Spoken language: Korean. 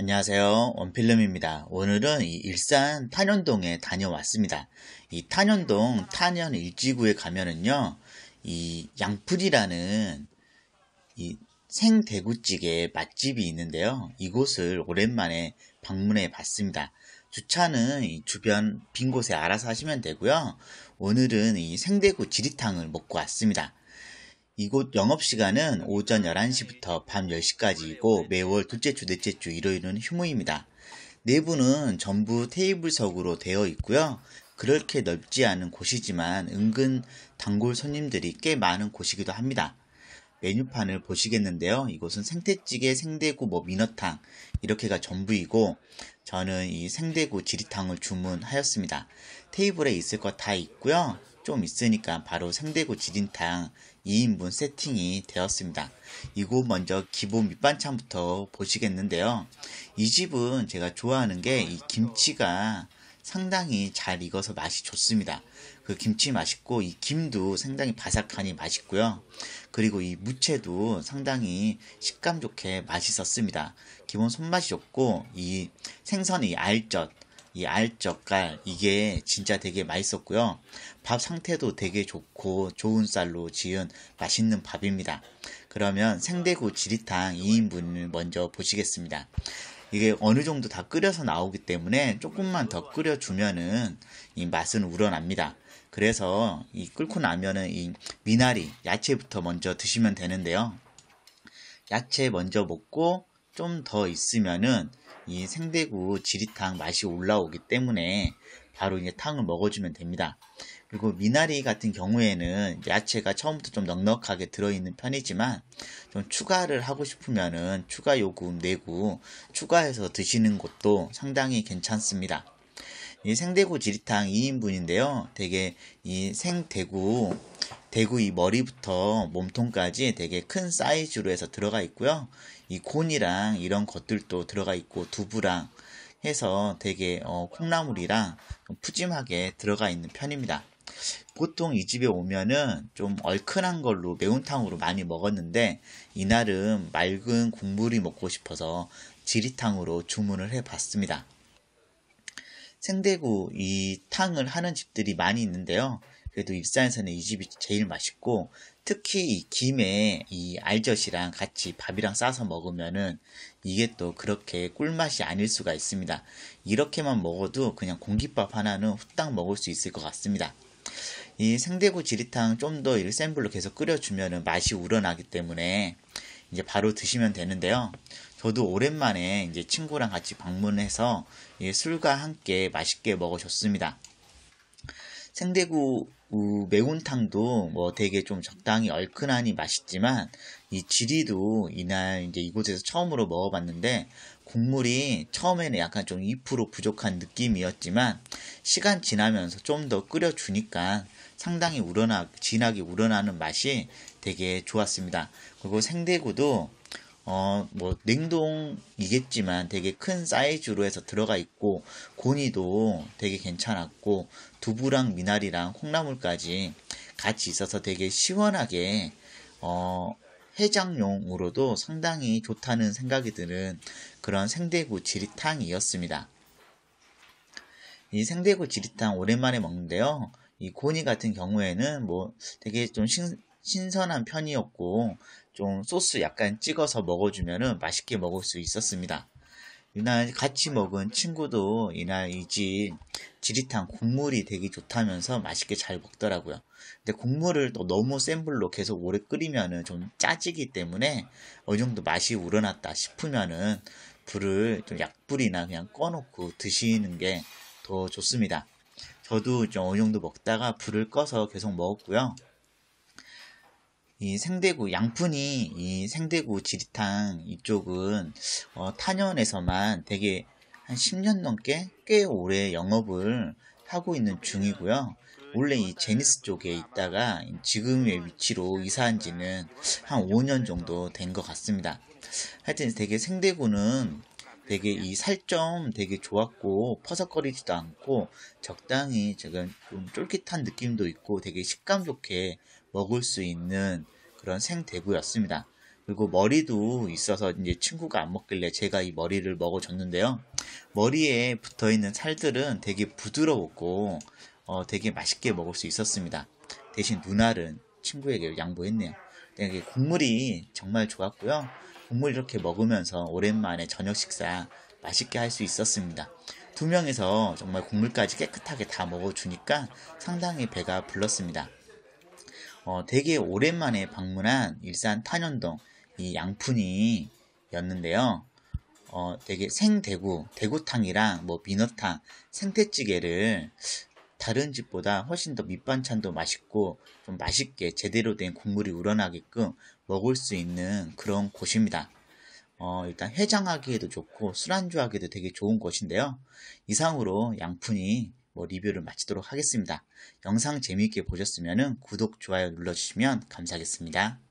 안녕하세요. 원필름입니다. 오늘은 일산 탄현동에 다녀왔습니다. 이 탄현동 탄현 일지구에 가면은요, 이 양풀이라는 이 생대구찌개 맛집이 있는데요. 이곳을 오랜만에 방문해 봤습니다. 주차는 이 주변 빈 곳에 알아서 하시면 되고요. 오늘은 이 생대구 지리탕을 먹고 왔습니다. 이곳 영업시간은 오전 11시부터 밤 10시까지이고 매월 둘째 주, 넷째 주, 일요일은 휴무입니다. 내부는 전부 테이블석으로 되어 있고요. 그렇게 넓지 않은 곳이지만 은근 단골 손님들이 꽤 많은 곳이기도 합니다. 메뉴판을 보시겠는데요. 이곳은 생태찌개, 생대구, 뭐 민어탕 이렇게가 전부이고 저는 이 생대구 지리탕을 주문하였습니다. 테이블에 있을 것 다 있고요. 좀 있으니까 바로 상대구 지린탕 2인분 세팅이 되었습니다. 이곳 먼저 기본 밑반찬부터 보시겠는데요. 이 집은 제가 좋아하는 게 이 김치가 상당히 잘 익어서 맛이 좋습니다. 그 김치 맛있고 이 김도 상당히 바삭하니 맛있고요. 그리고 이 무채도 상당히 식감 좋게 맛있었습니다. 기본 손맛이 좋고 이 생선 의 알젓 이 알젓갈 이게 진짜 되게 맛있었고요. 밥 상태도 되게 좋고 좋은 쌀로 지은 맛있는 밥입니다. 그러면 생대구 지리탕 2인분을 먼저 보시겠습니다. 이게 어느 정도 다 끓여서 나오기 때문에 조금만 더 끓여주면은 이 맛은 우러납니다. 그래서 이 끓고 나면은 이 미나리, 야채부터 먼저 드시면 되는데요. 야채 먼저 먹고 좀더 있으면은 이 생대구 지리탕 맛이 올라오기 때문에 바로 이제 탕을 먹어주면 됩니다. 그리고 미나리 같은 경우에는 야채가 처음부터 좀 넉넉하게 들어있는 편이지만 좀 추가를 하고 싶으면은 추가 요금 내고 추가해서 드시는 것도 상당히 괜찮습니다. 이 생대구 지리탕 2인분인데요. 되게 이 생대구 대구 이 머리부터 몸통까지 되게 큰 사이즈로 해서 들어가 있고요. 이 곤이랑 이런 것들도 들어가 있고 두부랑 해서 되게 어, 콩나물이랑 푸짐하게 들어가 있는 편입니다. 보통 이 집에 오면은 좀 얼큰한 걸로 매운탕으로 많이 먹었는데 이날은 맑은 국물이 먹고 싶어서 지리탕으로 주문을 해봤습니다. 생대구 이 탕을 하는 집들이 많이 있는데요. 그래도 입산에서는이 집이 제일 맛있고 특히 이 김에 이 알젓이랑 같이 밥이랑 싸서 먹으면은 이게 또 그렇게 꿀맛이 아닐 수가 있습니다. 이렇게만 먹어도 그냥 공깃밥 하나는 후딱 먹을 수 있을 것 같습니다. 이 생대구 지리탕 좀더센 불로 계속 끓여주면은 맛이 우러나기 때문에 이제 바로 드시면 되는데요. 저도 오랜만에 이제 친구랑 같이 방문해서 술과 함께 맛있게 먹어줬습니다. 생대구 그 매운탕도 뭐 되게 좀 적당히 얼큰하니 맛있지만 이 지리도 이날 이제 이곳에서 처음으로 먹어봤는데 국물이 처음에는 약간 좀2% 부족한 느낌이었지만 시간 지나면서 좀 더 끓여주니까 상당히 우러나 진하게 우러나는 맛이 되게 좋았습니다. 그리고 생대구도 어, 뭐, 냉동이겠지만 되게 큰 사이즈로 해서 들어가 있고, 고니도 되게 괜찮았고, 두부랑 미나리랑 콩나물까지 같이 있어서 되게 시원하게, 어, 해장용으로도 상당히 좋다는 생각이 드는 그런 생대구 지리탕이었습니다. 이 생대구 지리탕 오랜만에 먹는데요. 이 고니 같은 경우에는 뭐 되게 좀 신, 신선한 편이었고 좀 소스 약간 찍어서 먹어주면은 맛있게 먹을 수 있었습니다. 이날 같이 먹은 친구도 이날 이 집지릿한 국물이 되게 좋다면서 맛있게 잘 먹더라고요. 근데 국물을 또 너무 센 불로 계속 오래 끓이면은 좀 짜지기 때문에 어느 정도 맛이 우러났다 싶으면은 불을 좀 약불이나 그냥 꺼놓고 드시는 게 더 좋습니다. 저도 좀 어느 정도 먹다가 불을 꺼서 계속 먹었고요. 이 생대구 양푼이 이 생대구 지리탕 이쪽은 어, 탄현에서만 되게 한 10년 넘게 꽤 오래 영업을 하고 있는 중이고요. 원래 이 제니스 쪽에 있다가 지금의 위치로 이사한 지는 한 5년 정도 된 것 같습니다. 하여튼 되게 생대구는 되게 네. 이 살점 되게 좋았고 퍼석거리지도 않고 적당히 제가 좀 쫄깃한 느낌도 있고 되게 식감 좋게 먹을 수 있는 그런 생대구였습니다. 그리고 머리도 있어서 이제 친구가 안 먹길래 제가 이 머리를 먹어줬는데요. 머리에 붙어 있는 살들은 되게 부드러웠고 어, 되게 맛있게 먹을 수 있었습니다. 대신 눈알은 친구에게 양보했네요. 네, 국물이 정말 좋았고요. 국물 이렇게 먹으면서 오랜만에 저녁 식사 맛있게 할 수 있었습니다. 두 명에서 정말 국물까지 깨끗하게 다 먹어주니까 상당히 배가 불렀습니다. 어, 되게 오랜만에 방문한 일산 탄현동 이 양푼이였는데요. 어, 되게 생대구, 대구탕이랑 뭐 민어탕, 생태찌개를 다른 집보다 훨씬 더 밑반찬도 맛있고 좀 맛있게 제대로 된 국물이 우러나게끔 먹을 수 있는 그런 곳입니다. 어, 일단 해장하기에도 좋고 술안주하기도 되게 좋은 곳인데요. 이상으로 양푼이 뭐 리뷰를 마치도록 하겠습니다. 영상 재미있게 보셨으면 구독, 좋아요 눌러주시면 감사하겠습니다.